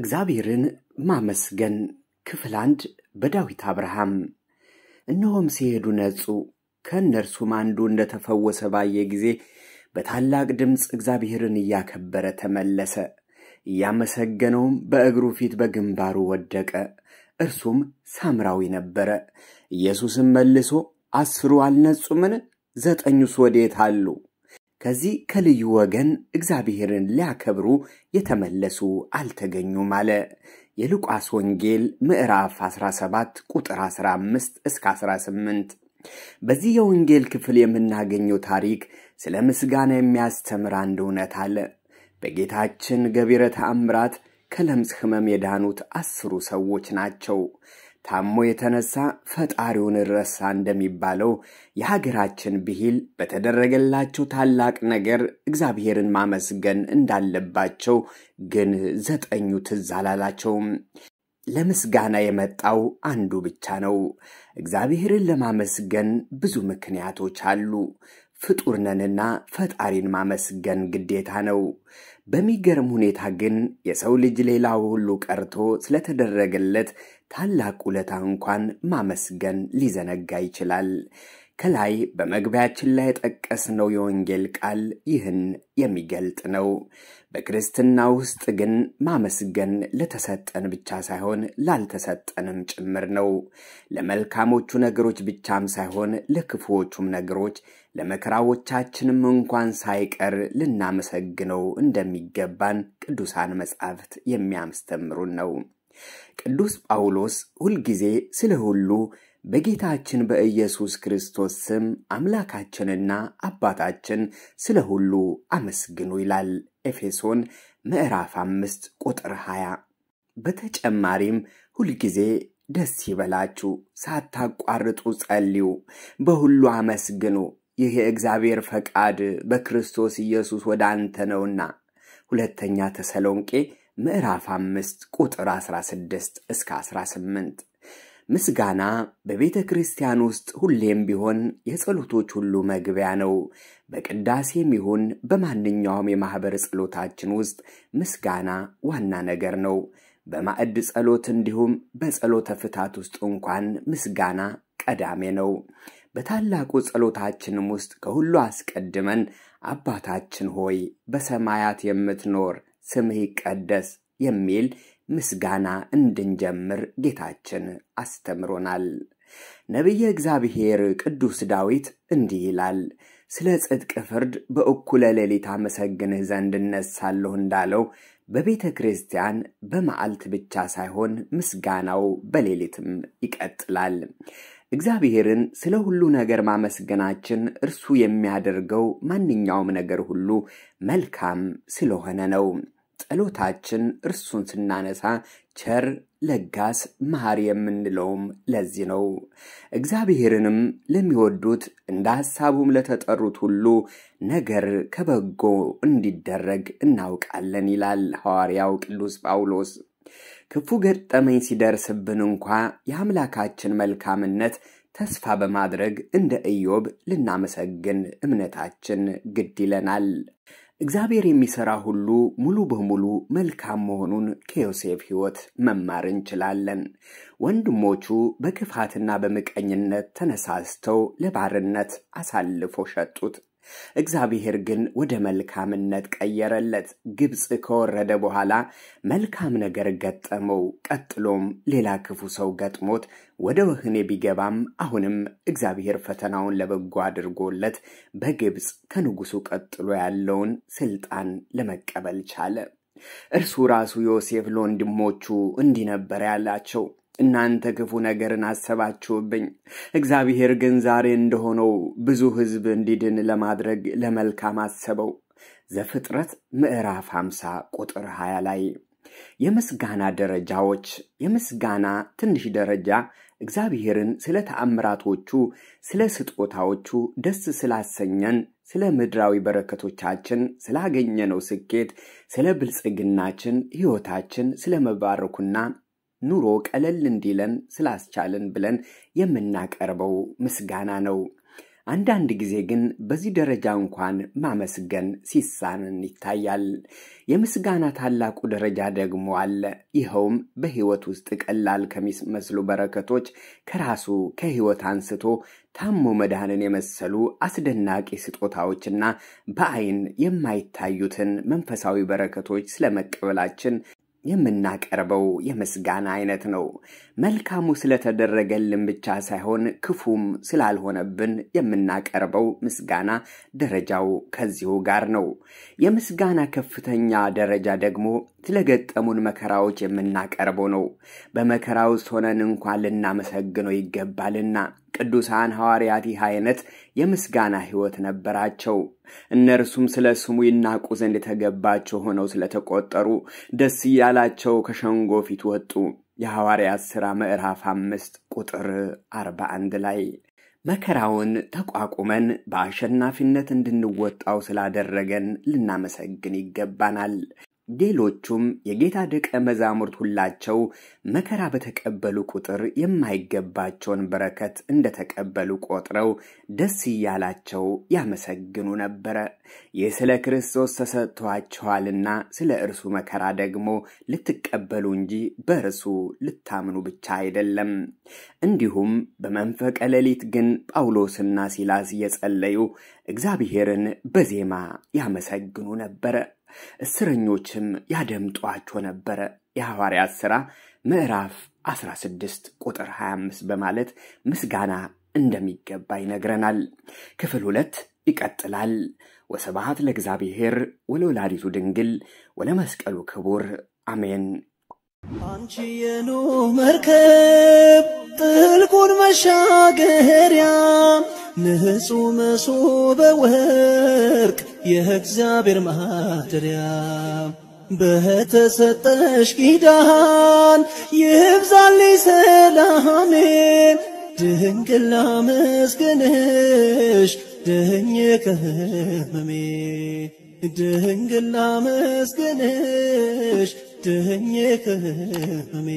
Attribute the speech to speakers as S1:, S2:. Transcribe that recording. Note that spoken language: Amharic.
S1: እግዚአብሔርን ማመስገን ክፍል አንድ በዳዊት አብርሃም እነሆም ሲሄዱ ነጹ ከእነርሱም አንዱ እንደተፈወሰ ባየ ጊዜ በታላቅ ድምፅ እግዚአብሔርን እያከበረ ተመለሰ እያመሰገነውም በእግሩ ፊት በግንባሩ ወደቀ እርሱም ሳምራዊ ነበረ ኢየሱስም መልሶ አስሩ አልነጹምን ዘጠኙስ ወዴት አሉ ከዚህ ከልዩ ወገን እግዚአብሔርን ሊያከብሩ የተመለሱ አልተገኙም አለ። የሉቃስ ወንጌል ምዕራፍ 17 ቁጥር 15 እስከ 18 በዚህ የወንጌል ክፍል የምናገኘው ታሪክ ስለ ምስጋና የሚያስተምር አንድ እውነት አለ። በጌታችን ገቢረ ተአምራት ከለምጽ ሕመም የዳኑት አስሩ ሰዎች ናቸው። ታሞ የተነሳ ፈጣሪውን ረሳ እንደሚባለው የሀገራችን ብሂል በተደረገላቸው ታላቅ ነገር እግዚአብሔርን ማመስገን እንዳለባቸው ግን ዘጠኙ ትዝ አላላቸውም። ለምስጋና የመጣው አንዱ ብቻ ነው። እግዚአብሔርን ለማመስገን ብዙ ምክንያቶች አሉ። ፍጡር ነንና ፈጣሪን ማመስገን ግዴታ ነው። በሚገርም ሁኔታ ግን የሰው ልጅ ሌላው ሁሉ ቀርቶ ስለተደረገለት ታላቅ ውለታ እንኳን ማመስገን ሊዘነጋ ይችላል። ከላይ በመግቢያችን ላይ የጠቀስነው የወንጌል ቃል ይህን የሚገልጥ ነው። በክርስትና ውስጥ ግን ማመስገን ለተሰጠን ብቻ ሳይሆን ላልተሰጠንም ጭምር ነው። ለመልካሞቹ ነገሮች ብቻም ሳይሆን ለክፉዎቹም ነገሮች ለመከራዎቻችንም እንኳን ሳይቀር ልናመሰግነው እንደሚገባን ቅዱሳን መጻሕፍት የሚያስተምሩን ነው። ቅዱስ ጳውሎስ ሁልጊዜ ስለ ሁሉ በጌታችን በኢየሱስ ክርስቶስ ስም አምላካችንና አባታችን ስለ ሁሉ አመስግኑ ይላል። ኤፌሶን ምዕራፍ አምስት ቁጥር 20። በተጨማሪም ሁልጊዜ ደስ ይበላችሁ፣ ሳታቋርጡ ጸልዩ፣ በሁሉ አመስግኑ፣ ይህ የእግዚአብሔር ፈቃድ በክርስቶስ ኢየሱስ ወደ አንተ ነውና። ሁለተኛ ተሰሎንቄ ምዕራፍ አምስት ቁጥር 16 እስከ 18 ምስጋና በቤተ ክርስቲያን ውስጥ ሁሌም ቢሆን የጸሎቶች ሁሉ መግቢያ ነው። በቅዳሴም ይሁን በማንኛውም የማኅበር ጸሎታችን ውስጥ ምስጋና ዋና ነገር ነው። በማዕድ ጸሎት እንዲሁም በጸሎተ ፍታት ውስጥ እንኳን ምስጋና ቀዳሜ ነው። በታላቁ ጸሎታችንም ውስጥ ከሁሉ አስቀድመን አባታችን ሆይ በሰማያት የምትኖር ስምህ ይቀደስ የሚል ምስጋና እንድንጀምር ጌታችን አስተምሮናል። ነቢየ እግዚአብሔር ቅዱስ ዳዊት እንዲህ ይላል፣ ስለ ጽድቅ ፍርድ በእኩለ ሌሊት አመሰግንህ ዘንድ እነሳለሁ እንዳለው በቤተ ክርስቲያን በመዓልት ብቻ ሳይሆን ምስጋናው በሌሊትም ይቀጥላል። እግዚአብሔርን ስለ ሁሉ ነገር ማመስገናችን እርሱ የሚያደርገው ማንኛውም ነገር ሁሉ መልካም ስለሆነ ነው። ጸሎታችን እርሱን ስናነሳ ቸር፣ ለጋስ፣ መሐሪ የምንለውም ለዚህ ነው። እግዚአብሔርንም ለሚወዱት እንደ ሐሳቡም ለተጠሩት ሁሉ ነገር ከበጎ እንዲደረግ እናውቃለን ይላል ሐዋርያው ቅዱስ ጳውሎስ። ክፉ ገጠመኝ ሲደርስብን እንኳ የአምላካችን መልካምነት ተስፋ በማድረግ እንደ ኢዮብ ልናመሰግን እምነታችን ግድ ይለናል። እግዚአብሔር የሚሠራ ሁሉ ሙሉ በሙሉ መልካም መሆኑን ከዮሴፍ ሕይወት መማር እንችላለን። ወንድሞቹ በክፋትና በምቀኝነት ተነሳስተው ለባርነት አሳልፎ ሸጡት። እግዚአብሔር ግን ወደ መልካምነት ቀየረለት። ግብፅ ከወረደ በኋላ መልካም ነገር ገጠመው። ቀጥሎም ሌላ ክፉ ሰው ገጥሞት ወደ ወህኔ ቢገባም አሁንም እግዚአብሔር ፈተናውን ለበጎ አድርጎለት በግብፅ ከንጉሱ ቀጥሎ ያለውን ስልጣን ለመቀበል ቻለ። እርሱ ራሱ ዮሴፍ ለወንድሞቹ እንዲህ ነበር ያላቸው እናንተ ክፉ ነገርን አሰባችሁብኝ፣ እግዚአብሔር ግን ዛሬ እንደሆነው ብዙ ሕዝብ እንዲድን ለማድረግ ለመልካም አሰበው። ዘፍጥረት ምዕራፍ 50 ቁጥር 20 ላይ የምስጋና ደረጃዎች የምስጋና ትንሽ ደረጃ እግዚአብሔርን ስለ ተአምራቶቹ፣ ስለ ስጦታዎቹ፣ ደስ ስላሰኘን፣ ስለ ምድራዊ በረከቶቻችን፣ ስላገኘነው ስኬት፣ ስለ ብልጽግናችን፣ ሕይወታችን መባረኩና ኑሮ ቀለል እንዲለን ስላስቻልን ብለን የምናቀርበው ምስጋና ነው። አንዳንድ ጊዜ ግን በዚህ ደረጃ እንኳን ማመስገን ሲሳንን ይታያል። የምስጋና ታላቁ ደረጃ ደግሞ አለ። ይኸውም በሕይወት ውስጥ ቀላል ከሚመስሉ በረከቶች ከራሱ ከሕይወት አንስቶ ታሞ መዳንን የመሰሉ አስደናቂ ስጦታዎችና በአይን የማይታዩትን መንፈሳዊ በረከቶች ስለመቀበላችን የምናቀርበው የምስጋና አይነት ነው። መልካሙ ስለተደረገልን ብቻ ሳይሆን ክፉም ስላልሆነብን የምናቀርበው ምስጋና ደረጃው ከዚሁ ጋር ነው። የምስጋና ከፍተኛ ደረጃ ደግሞ ስለገጠሙን መከራዎች የምናቀርበው ነው። በመከራ ውስጥ ሆነን እንኳን ልናመሰግነው ይገባልና ቅዱሳን ሐዋርያት ይህ አይነት የምስጋና ሕይወት ነበራቸው። እነርሱም ስለ ስሙ ይናቁ ዘንድ የተገባቸው ሆነው ስለተቆጠሩ ደስ እያላቸው ከሸንጎ ፊት ወጡ። የሐዋርያት ሥራ ምዕራፍ አምስት ቁጥር አርባ አንድ ላይ መከራውን ተቋቁመን በአሸናፊነት እንድንወጣው ስላደረገን ልናመሰግን ይገባናል። ሌሎቹም የጌታ ደቀ መዛሙርት ሁላቸው መከራ በተቀበሉ ቁጥር የማይገባቸውን በረከት እንደተቀበሉ ቆጥረው ደስ እያላቸው ያመሰግኑ ነበረ። ይህ ስለ ክርስቶስ ተሰጥቷችኋልና ስለ እርሱ መከራ ደግሞ ልትቀበሉ እንጂ በእርሱ ልታምኑ ብቻ አይደለም። እንዲሁም በመንፈቀ ሌሊት ግን ጳውሎስና ሲላስ እየጸለዩ እግዚአብሔርን በዜማ ያመሰግኑ ነበረ። እስረኞችም ያደምጧቸው ነበረ። የሐዋርያት ሥራ ምዕራፍ 16 ቁጥር 25 በማለት ምስጋና እንደሚገባ ይነግረናል። ክፍል ሁለት ይቀጥላል። ወስብሐት ለእግዚአብሔር ወለወላዲቱ ድንግል ወለመስቀሉ ክቡር አሜን። አንቺ የኑ መርከብ ጥልቁን መሻገሪያ ንጹሕ መሶበ ወርቅ የእግዚአብሔር ማደሪያ በተሰጠሽ ኪዳን ይብዛልኝ ሰላሜ ድንግል ላመስግንሽ ድኜ ከህመሜ ድንግል ላመስግንሽ ድኜ ከህመሜ